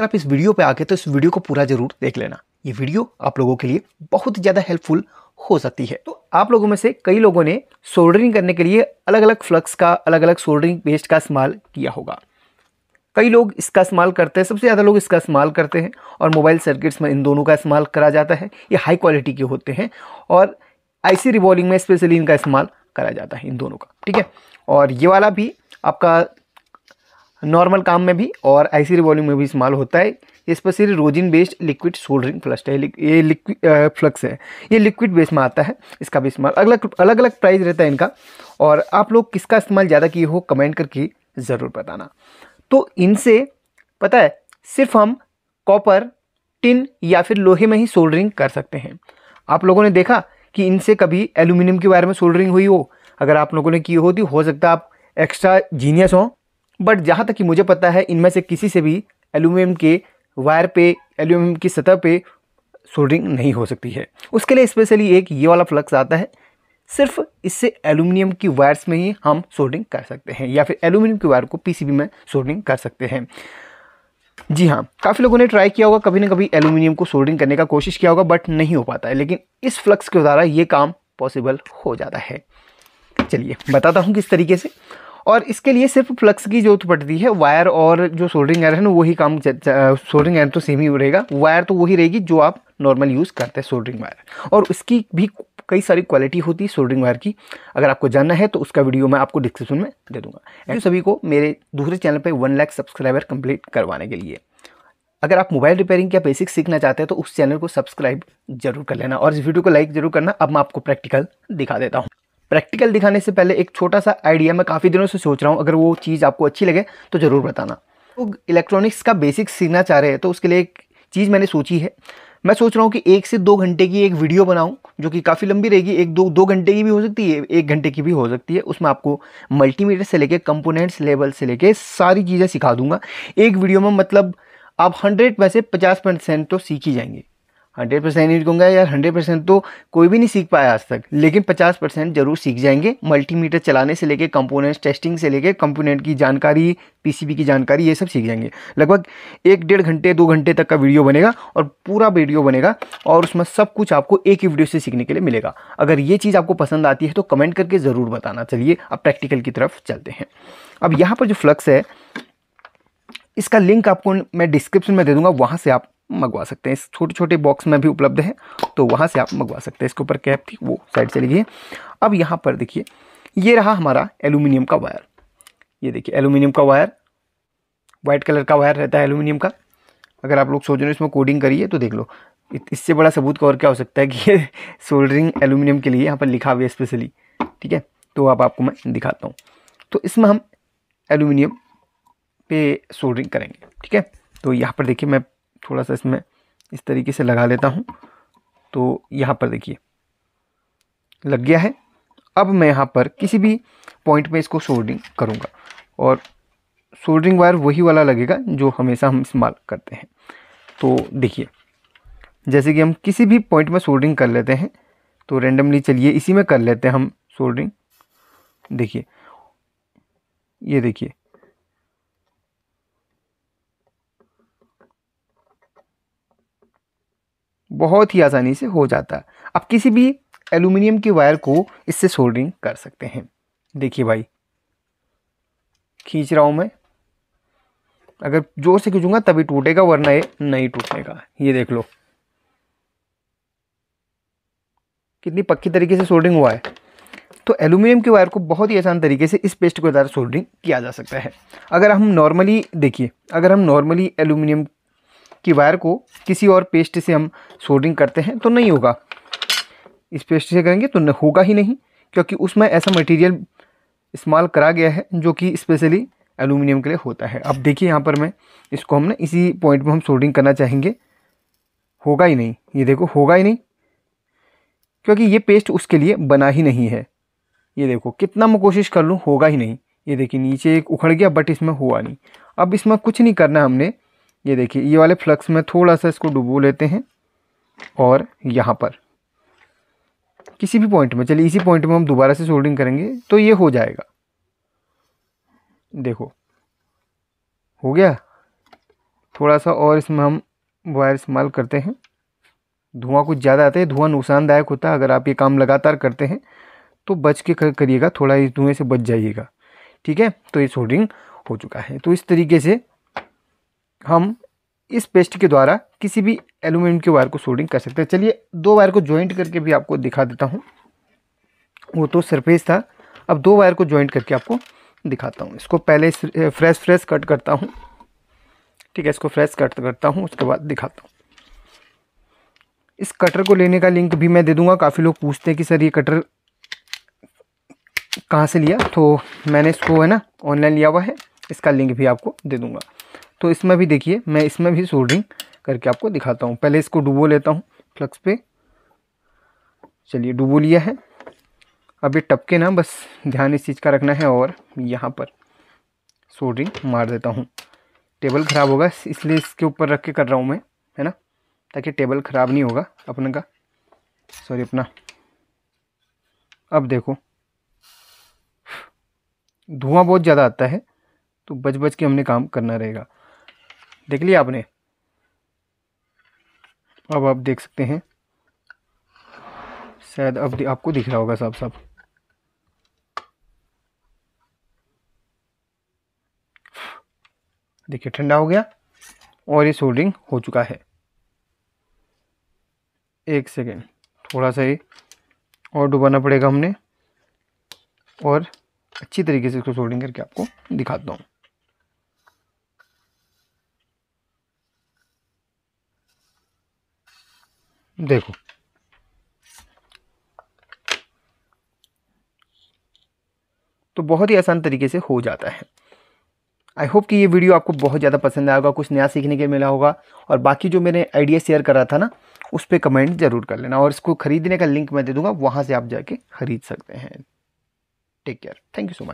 अगर आप इस वीडियो पे आके तो इस वीडियो को पूरा जरूर देख लेना ये वीडियो आप लोगों के लिए बहुत ज़्यादा हेल्पफुल हो सकती है तो आप लोगों में से कई लोगों ने सोल्डरिंग करने के लिए अलग अलग फ्लक्स का अलग अलग सोल्डरिंग पेस्ट का इस्तेमाल किया होगा कई लोग इसका इस्तेमाल करते हैं सबसे ज़्यादा लोग इसका इस्तेमाल करते हैं और मोबाइल सर्किट्स में इन दोनों का इस्तेमाल करा जाता है ये हाई क्वालिटी के होते हैं और आईसी रिवॉल्विंग में स्पेशली इनका इस्तेमाल करा जाता है इन दोनों का ठीक है और ये वाला भी आपका नॉर्मल काम में भी और आईसी रिवॉल्यूम में भी इस्तेमाल होता है specially rosin based liquid soldering flux है ये लिक्विड फ्लक्स है ये लिक्विड बेस में आता है इसका भी इस्तेमाल अलग अलग अलग प्राइस रहता है इनका और आप लोग किसका इस्तेमाल ज़्यादा किए हो कमेंट करके ज़रूर बताना तो इनसे पता है सिर्फ हम कॉपर टिन या फिर लोहे में ही सोल्डरिंग कर सकते हैं आप लोगों ने देखा कि इनसे कभी एल्यूमिनियम के बारे में सोल्डरिंग हुई हो अगर आप लोगों ने की होती हो सकता है आप एक्स्ट्रा जीनियस हों बट जहाँ तक कि मुझे पता है इनमें से किसी से भी एल्यूमिनियम के वायर पे एल्यूमिनियम की सतह पे सोल्डरिंग नहीं हो सकती है उसके लिए स्पेशली एक ये वाला फ्लक्स आता है सिर्फ इससे एल्यूमिनियम की वायर्स में ही हम सोल्डरिंग कर सकते हैं या फिर एल्यूमिनियम की वायर को पीसीबी में सोल्डरिंग कर सकते हैं जी हाँ काफ़ी लोगों ने ट्राई किया होगा कभी ना कभी एल्यूमिनियम को सोल्डरिंग करने का कोशिश किया होगा बट नहीं हो पाता है लेकिन इस फ्लक्स के द्वारा ये काम पॉसिबल हो जाता है चलिए बताता हूँ किस तरीके से और इसके लिए सिर्फ फ्लक्स की जरूरत पड़ती है वायर और जो सोल्डरिंग आयरन है ना वही काम सोल्डरिंग आयरन तो सेम ही रहेगा वायर तो वही रहेगी जो आप नॉर्मल यूज़ करते हैं सोल्डरिंग वायर और इसकी भी कई सारी क्वालिटी होती है सोल्डरिंग वायर की अगर आपको जानना है तो उसका वीडियो मैं आपको डिस्क्रिप्शन में दे दूंगा एंड सभी को मेरे दूसरे चैनल पर वन लाख सब्सक्राइबर कंप्लीट करवाने के लिए अगर आप मोबाइल रिपेयरिंग या बेसिक सीखना चाहते हैं तो उस चैनल को सब्सक्राइब जरूर कर लेना और इस वीडियो को लाइक जरूर करना अब मैं आपको प्रैक्टिकल दिखा देता हूँ प्रैक्टिकल दिखाने से पहले एक छोटा सा आइडिया मैं काफ़ी दिनों से सोच रहा हूँ अगर वो चीज़ आपको अच्छी लगे तो ज़रूर बताना तो इलेक्ट्रॉनिक्स का बेसिक्स सीखना चाह रहे हैं तो उसके लिए एक चीज़ मैंने सोची है मैं सोच रहा हूँ कि एक से दो घंटे की एक वीडियो बनाऊँ जो कि काफ़ी लंबी रहेगी एक दो दो घंटे की भी हो सकती है एक घंटे की भी हो सकती है उसमें आपको मल्टीमीटर से लेके कंपोनेंट्स लेवल से लेके सारी चीज़ें सिखा दूंगा एक वीडियो में मतलब आप हंड्रेड में से पचास परसेंट तो सीख ही जाएंगे हंड्रेड परसेंट नहीं कहूँगा यार हंड्रेड परसेंट तो कोई भी नहीं सीख पाया आज तक लेकिन पचास परसेंट जरूर सीख जाएंगे मल्टीमीटर चलाने से लेके कंपोनेंट्स टेस्टिंग से लेके कंपोनेंट की जानकारी पीसीबी की जानकारी ये सब सीख जाएंगे लगभग एक डेढ़ घंटे दो घंटे तक का वीडियो बनेगा और पूरा वीडियो बनेगा और उसमें सब कुछ आपको एक ही वीडियो से सीखने के लिए मिलेगा अगर ये चीज़ आपको पसंद आती है तो कमेंट करके ज़रूर बताना चलिए अब प्रैक्टिकल की तरफ चलते हैं अब यहाँ पर जो फ्लक्स है इसका लिंक आपको मैं डिस्क्रिप्शन में दे दूंगा वहाँ से आप मंगवा सकते हैं इस छोटे छोटे बॉक्स में भी उपलब्ध है तो वहाँ से आप मंगवा सकते हैं इसके ऊपर कैप थी वो साइड से लीजिए अब यहाँ पर देखिए ये रहा हमारा एलुमिनियम का वायर ये देखिए एलुमिनियम का वायर वाइट कलर का वायर रहता है एलुमिनियम का अगर आप लोग सोच रहे हो इसमें कोडिंग करिए तो देख लो इससे बड़ा सबूत का और क्या हो सकता है कि ये सोल्डरिंग एलुमिनियम के लिए यहाँ पर लिखा हुआ है स्पेशली ठीक है तो अब आपको मैं दिखाता हूँ तो इसमें हम एलुमिनियम पे सोल्डरिंग करेंगे ठीक है तो यहाँ पर देखिए मैं थोड़ा सा इसमें इस तरीके से लगा लेता हूँ तो यहाँ पर देखिए लग गया है अब मैं यहाँ पर किसी भी पॉइंट में इसको सोल्डिंग करूँगा और सोल्डरिंग वायर वही वाला लगेगा जो हमेशा हम इस्तेमाल करते हैं तो देखिए जैसे कि हम किसी भी पॉइंट में सोल्डरिंग कर लेते हैं तो रेंडमली चलिए इसी में कर लेते हैं हम सोल्डरिंग देखिए ये देखिए बहुत ही आसानी से हो जाता है आप किसी भी एल्यूमिनियम की वायर को इससे सोल्डरिंग कर सकते हैं देखिए भाई खींच रहा हूँ मैं अगर जोर से खींचूंगा तभी टूटेगा वरना ये नहीं टूटेगा ये देख लो कितनी पक्की तरीके से सोल्डरिंग हुआ है तो एलुमिनियम की वायर को बहुत ही आसान तरीके से इस पेस्ट के द्वारा सोल्डरिंग किया जा सकता है अगर हम नॉर्मली देखिए अगर हम नॉर्मली एलुमिनियम कि वायर को किसी और पेस्ट से हम सोल्डरिंग करते हैं तो नहीं होगा इस पेस्ट से करेंगे तो होगा ही नहीं क्योंकि उसमें ऐसा मटेरियल इस्तेमाल करा गया है जो कि स्पेशली एलुमिनियम के लिए होता है अब देखिए यहाँ पर मैं इसको हमने इसी पॉइंट में हम सोल्डरिंग करना चाहेंगे होगा ही नहीं ये देखो होगा ही नहीं क्योंकि ये पेस्ट उसके लिए बना ही नहीं है ये देखो कितना मैं कोशिश कर लूँ होगा ही नहीं ये देखिए नीचे एक उखड़ गया बट इसमें हुआ नहीं अब इसमें कुछ नहीं करना हमने ये देखिए ये वाले फ्लक्स में थोड़ा सा इसको डुबो लेते हैं और यहाँ पर किसी भी पॉइंट में चलिए इसी पॉइंट में हम दोबारा से सोल्डिंग करेंगे तो ये हो जाएगा देखो हो गया थोड़ा सा और इसमें हम वायर इस्तेमाल करते हैं धुआं कुछ ज़्यादा आता है धुआं नुकसानदायक होता है अगर आप ये काम लगातार करते हैं तो बच के करिएगा थोड़ा इस धुएँ से बच जाइएगा ठीक है तो ये सोल्डिंग हो चुका है तो इस तरीके से हम इस पेस्ट के द्वारा किसी भी एल्यूमिनियम के वायर को सोल्डिंग कर सकते हैं चलिए दो वायर को ज्वाइंट करके भी आपको दिखा देता हूँ वो तो सरफेस था अब दो वायर को ज्वाइंट करके आपको दिखाता हूँ इसको पहले फ्रेश फ्रेश कट करता हूँ ठीक है इसको फ्रेश कट करता हूँ उसके बाद दिखाता हूँ इस कटर को लेने का लिंक भी मैं दे दूंगा काफ़ी लोग पूछते हैं कि सर ये कटर कहाँ से लिया तो मैंने इसको है ना ऑनलाइन लिया हुआ है इसका लिंक भी आपको दे दूँगा तो इसमें भी देखिए मैं इसमें भी सोल्डरिंग करके आपको दिखाता हूँ पहले इसको डुबो लेता हूँ फ्लक्स पे चलिए डुबो लिया है अब ये टपके ना बस ध्यान इस चीज़ का रखना है और यहाँ पर सोल्डरिंग मार देता हूँ टेबल ख़राब होगा इसलिए इसके ऊपर रख के कर रहा हूँ मैं है ना ताकि टेबल ख़राब नहीं होगा अपने का सॉरी अपना अब देखो धुआं बहुत ज़्यादा आता है तो बच बच के हमने काम करना रहेगा देख लिया आपने अब आप देख सकते हैं शायद अब आपको दिख रहा होगा साफ साफ देखिए ठंडा हो गया और ये सोल्डिंग हो चुका है एक सेकेंड थोड़ा सा ही और डुबाना पड़ेगा हमने और अच्छी तरीके से इसको सोल्डिंग करके आपको दिखाता हूँ देखो तो बहुत ही आसान तरीके से हो जाता है आई होप कि ये वीडियो आपको बहुत ज़्यादा पसंद आया होगा कुछ नया सीखने के मिला होगा और बाकी जो मैंने आइडिया शेयर करा था ना उस पर कमेंट ज़रूर कर लेना और इसको खरीदने का लिंक मैं दे दूंगा वहाँ से आप जाके खरीद सकते हैं take care thank you so much